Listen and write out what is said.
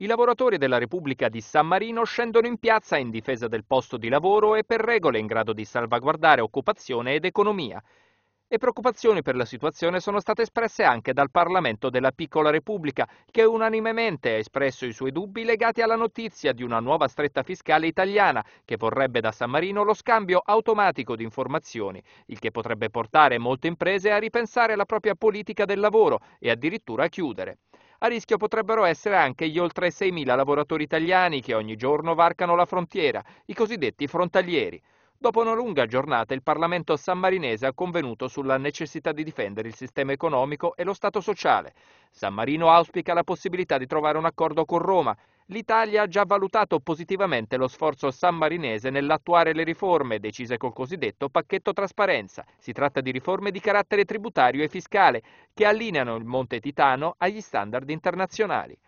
I lavoratori della Repubblica di San Marino scendono in piazza in difesa del posto di lavoro e per regole in grado di salvaguardare occupazione ed economia. E preoccupazioni per la situazione sono state espresse anche dal Parlamento della piccola Repubblica, che unanimemente ha espresso i suoi dubbi legati alla notizia di una nuova stretta fiscale italiana che vorrebbe da San Marino lo scambio automatico di informazioni, il che potrebbe portare molte imprese a ripensare la propria politica del lavoro e addirittura a chiudere. A rischio potrebbero essere anche gli oltre 6.000 lavoratori italiani che ogni giorno varcano la frontiera, i cosiddetti frontalieri. Dopo una lunga giornata il Parlamento sammarinese ha convenuto sulla necessità di difendere il sistema economico e lo Stato sociale. San Marino auspica la possibilità di trovare un accordo con Roma. L'Italia ha già valutato positivamente lo sforzo sammarinese nell'attuare le riforme decise col cosiddetto pacchetto trasparenza. Si tratta di riforme di carattere tributario e fiscale che allineano il Monte Titano agli standard internazionali.